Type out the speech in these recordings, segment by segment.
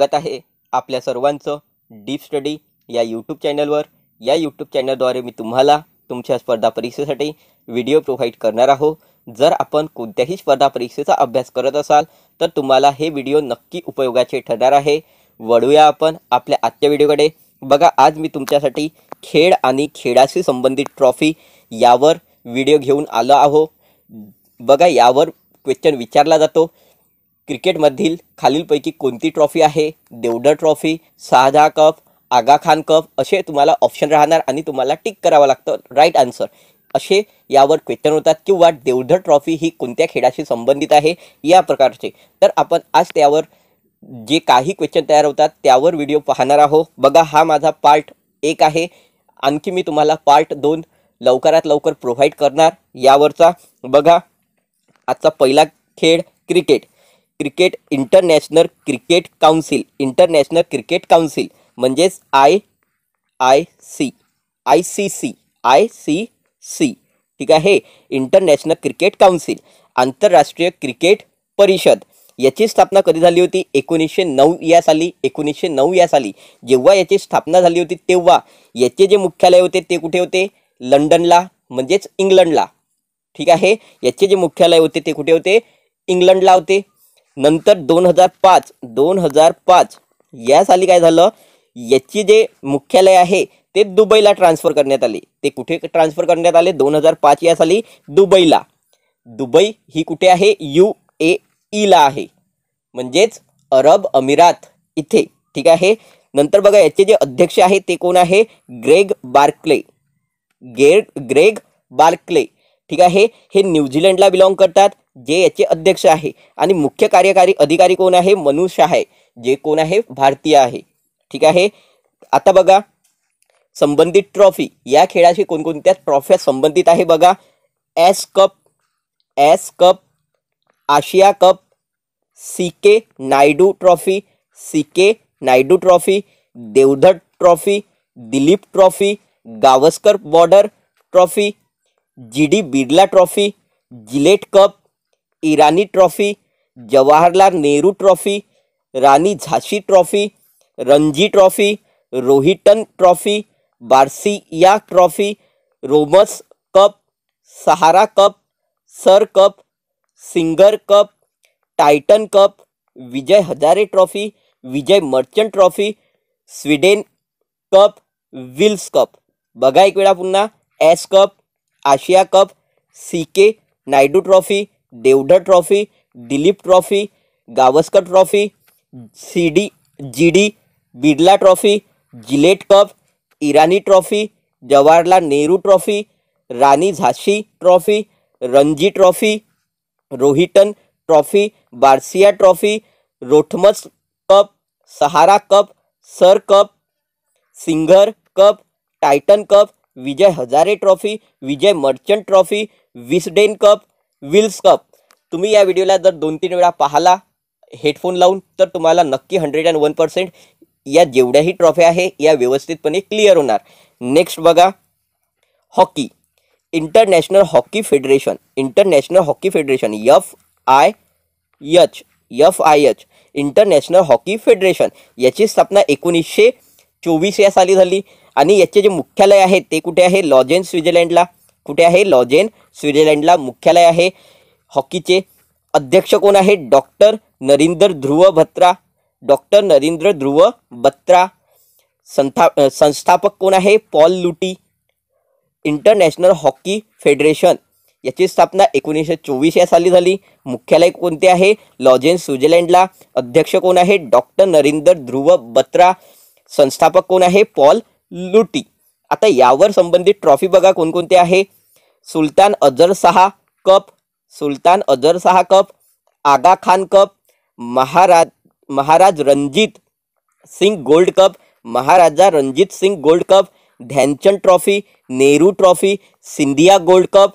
स्वागत आहे आपल्या सर्वांचं डीप स्टडी या यूट्यूब चॅनलवर या यूट्यूब चॅनलद्वारे मी तुम्हाला तुमच्या स्पर्धा परीक्षेसाठी व्हिडिओ प्रोव्हाइड करणार आहोत जर आपण कोणत्याही स्पर्धा परीक्षेचा अभ्यास करत असाल तर तुम्हाला हे व्हिडिओ नक्की उपयोगाचे ठरणार आहे वळूया आपण आपल्या आजच्या व्हिडिओकडे बघा आज मी तुमच्यासाठी खेळ आणि खेळाशी संबंधित ट्रॉफी यावर व्हिडिओ घेऊन आलो आहो बघा यावर क्वेश्चन विचारला जातो क्रिकेटमधील खालीलपैकी कोणती ट्रॉफी आहे देवडर ट्रॉफी साधा कप आगा खान कप असे तुम्हाला ऑप्शन राहणार आणि तुम्हाला टिक करावं लागतं राईट आन्सर असे यावर क्वेश्चन होतात किंवा देवधर ट्रॉफी ही कोणत्या खेळाशी संबंधित आहे या प्रकारचे तर आपण आज त्यावर जे काही क्वेश्चन तयार होतात त्यावर व्हिडिओ पाहणार आहोत बघा हा माझा पार्ट एक आहे आणखी मी तुम्हाला पार्ट दोन लवकरात लवकर प्रोव्हाइड करणार यावरचा बघा आजचा पहिला खेळ cricket cricket international cricket council international cricket council म्हणजेच I I C I C C I C C ठीक आहे इंटरनॅशनल क्रिकेट काउन्सिल आंतरराष्ट्रीय क्रिकेट परिषद याची स्थापना कधी झाली होती एकोणीसशे नऊ या साली एकोणीसशे नऊ या साली जेव्हा याची स्थापना झाली होती तेव्हा याचे जे मुख्यालय होते ते कुठे होते लंडनला म्हणजेच इंग्लंडला ठीक आहे याचे जे मुख्यालय होते ते कुठे होते इंग्लंडला होते नंतर दोन हजार पाच दोन हजार पाच या साली काय झालं याची जे मुख्यालय आहे ते दुबईला ट्रान्सफर करण्यात आले ते कुठे ट्रान्सफर करण्यात आले दोन हजार पाच या साली दुबईला दुबई ही कुठे आहे यू ए ईला आहे म्हणजेच अरब अमिरात इथे ठीक आहे नंतर बघा याचे जे अध्यक्ष आहे ते कोण आहे ग्रेग बार्कले गेर ग्रेग बार्कले ठीक आहे हे न्यूझीलंडला बिलॉंग करतात जे याचे अध्यक्ष आहे आणि मुख्य कार्यकारी अधिकारी कोण आहे मनुष्य आहे जे कोण आहे भारतीय आहे ठीक आहे आता बघा संबंधित ट्रॉफी या खेळाशी कोणकोणत्या ट्रॉफ्या संबंधित आहे बघा एस कप एस कप आशिया cup C K Naidu trophy C K Naidu trophy Deodhar trophy Dilip trophy Gavaskar Border trophy G D Birla trophy Gillette cup Irani trophy Jawaharlal Nehru trophy Rani Jhansi trophy Ranji trophy Rohinton trophy Baria trophy Rothmans cup Sahara cup सर cup Singer cup Titan cup Vijay Hazare trophy Vijay Merchant trophy Wisden cup Wills cup बगा एक એકવેડા पुनः S cup आशिया cup C K Naidu trophy Deodhar trophy Dilip trophy Gavaskar trophy C D G D Birla trophy Gillette cup Irani trophy Jawaharlal Nehru trophy Rani Jhansi trophy Ranji trophy Rohinton trophy Baria trophy Rothmans cup Sahara cup सर cup Singer cup Titan cup Vijay Hazare trophy Vijay Merchant trophy Wisden cup Wills cup तुम्ही या व्हिडिओला जर दोन तीन वेळा पाहाला headphone लावून तर तुम्हाला नक्की हंड्रेड अँड वन पर्सेंट या जेवढ्याही ट्रॉफी आहे या व्यवस्थितपणे क्लिअर होणार नेक्स्ट बघा hockey international hockey federation international hockey federation F I H F I H international hockey federation याची स्थापना एकोणीसशे चोवीस या साली झाली आणि याचे जे मुख्यालय आहे ते कुठे आहे लॉजेन्स स्वित्झर्लंडला कुठे आहे लॉजेन स्वित्झर्लंडला मुख्यालय आहे हॉकीचे अध्यक्ष कोण आहे डॉक्टर नरेंद्र ध्रुव भत्रा डॉक्टर नरेंद्र ध्रुव बत्रा संथा संस्थापक कोण आहे पॉल लुटी इंटरनॅशनल हॉकी फेडरेशन याची स्थापना एकोणीसशे चोवीस या साली झाली मुख्यालय कोणते आहे लॉजेन स्वित्झर्लंडला अध्यक्ष कोण आहे डॉक्टर नरेंद्र ध्रुव बत्रा संस्थापक कोण आहे पॉल लुटी आता यावर संबंधित ट्रॉफी बघा कोणकोणते आहे सुलतान Azlan Shah cup Sultan Azlan Shah cup Aga Khan cup Maharaj Maharaj Ranjit Singh gold cup Maharaja Ranjit Singh gold cup Dhyanchand trophy Nehru trophy Scindia gold cup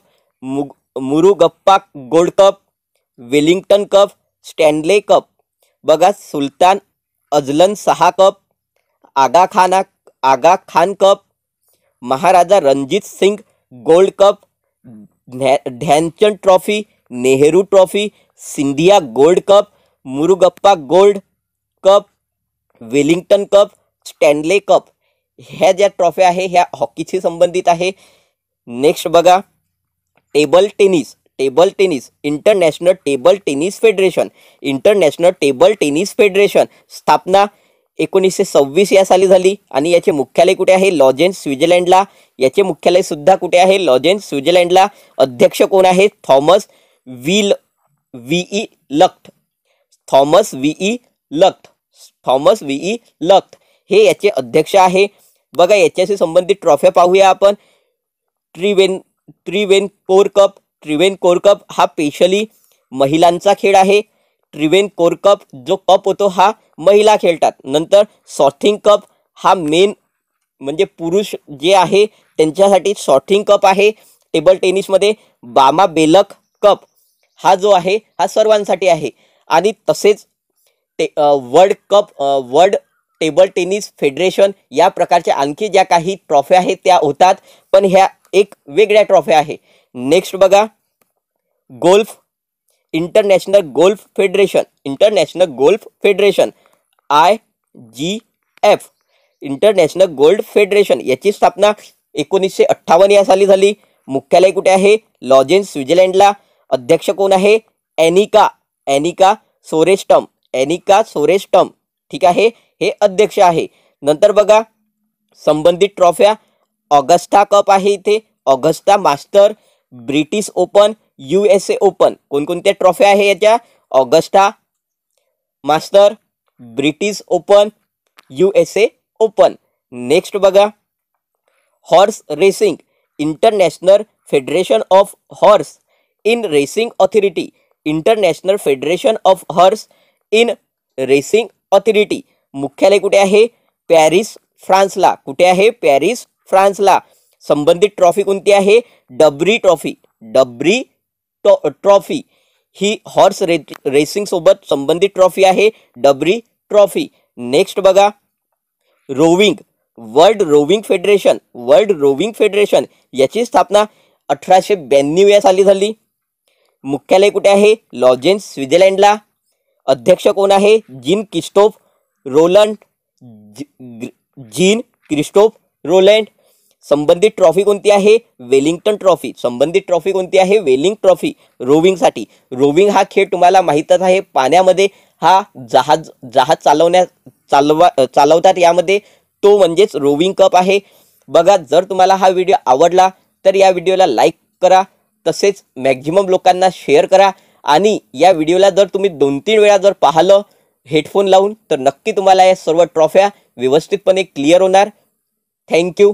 मुग Murugappa gold cup Wellington cup Stanley cup बघा Sultan Azlan Shah cup Aga खाना Aga Khan cup Maharaja Ranjit Singh gold cup Dhyanchand trophy Nehru trophy Scindia gold cup Murugappa gold cup Wellington cup Stanley cup ह्या ज्या ट्रॉफ्या आहे ह्या हॉकीशी संबंधित है next बगा table tennis table tennis international table tennis federation international table tennis federation स्थापना एकोणीसशे सव्वीस या साली झाली आणि याचे मुख्यालय कुठे आहे लॉजेन्स स्वित्झर्लंडला याचे मुख्यालय सुद्धा कुठे आहे लॉजेन्स स्वित्झर्लंडला अध्यक्ष कोण आहे थॉमस विल ई लक्ट थॉमस व्हीई लक्ट थॉमस ई लक्ट हे याचे अध्यक्ष आहे बघा याच्याशी संबंधित ट्रॉफ्या पाहूया आपण त्रिवेन त्रिवेन कोर कप त्रिवेन कोर कप हा स्पेशली महिलांचा खेळ आहे ट्रिवेन कोर कप जो कप होतो हा महिला खेळतात नंतर सॉथिंग कप हा मेन म्हणजे पुरुष जे आहे त्यांच्यासाठी सॉथिंग कप आहे टेबल टेनिसमध्ये बामा बेलक कप हा जो आहे हा सर्वांसाठी आहे आणि तसेच ते world cup world table tennis federation या प्रकारच्या आणखी ज्या काही ट्रॉफ्या आहेत त्या होतात पण ह्या एक वेगळ्या ट्रॉफ्या आहे नेक्स्ट बघा golf international golf federation international golf federation I G F international gold federation याची स्थापना एकोणीसशे अठ्ठावन्न या साली झाली मुख्यालय कुठे आहे लॉजेन स्वित्झर्लंडला अध्यक्ष कोण आहे ॲनिका ॲनिका सोरेस्टम ॲनिका सोरेस्टम ठीक आहे हे अध्यक्ष आहे नंतर बघा संबंधित ट्रॉफ्या ऑगस्टा कप आहे इथे Augusta master British open U S A open कोणकोणत्या ट्रॉफ्या आहे याच्या Augusta master British open U S A open next बघा horse racing international federation of horse in racing authority international federation of horse in racing authority मुख्यालय कुठे आहे Paris फ्रान्सला कुठे आहे पॅरिस फ्रान्सला संबंधित ट्रॉफी कोणती आहे डबरी ट्रॉफी डबरी ट्रॉफी ही हॉर्स रे रेसिंगसोबत संबंधित ट्रॉफी आहे डबरी ट्रॉफी नेक्स्ट बघा rowing world rowing federation world rowing federation याची स्थापना अठराशे ब्याण्णव या साली झाली मुख्यालय कुठे आहे लॉजेन्स स्वित्झर्लंडला अध्यक्ष कोण आहे Jean Christophe Rolland Jean Christophe Rolland संबंधित ट्रॉफी कोणती आहे वेलिंग्टन ट्रॉफी संबंधित ट्रॉफी कोणती आहे वेलिंग ट्रॉफी रोविंगसाठी रोविंग हा खेळ तुम्हाला माहीतच आहे पाण्यामध्ये हा जहाज जहाज चालवण्या चालवा चालवतात यामध्ये तो म्हणजेच रोविंग कप आहे बघा जर तुम्हाला हा व्हिडिओ आवडला तर या व्हिडिओला लाईक करा तसेच मॅक्झिमम लोकांना शेअर करा आणि या व्हिडिओला जर तुम्ही दोन तीन वेळा जर पाहिलं हेडफोन लावून तर नक्की तुम्हाला या सर्व ट्रॉफ्या व्यवस्थितपणे क्लिअर होणार थँक्यू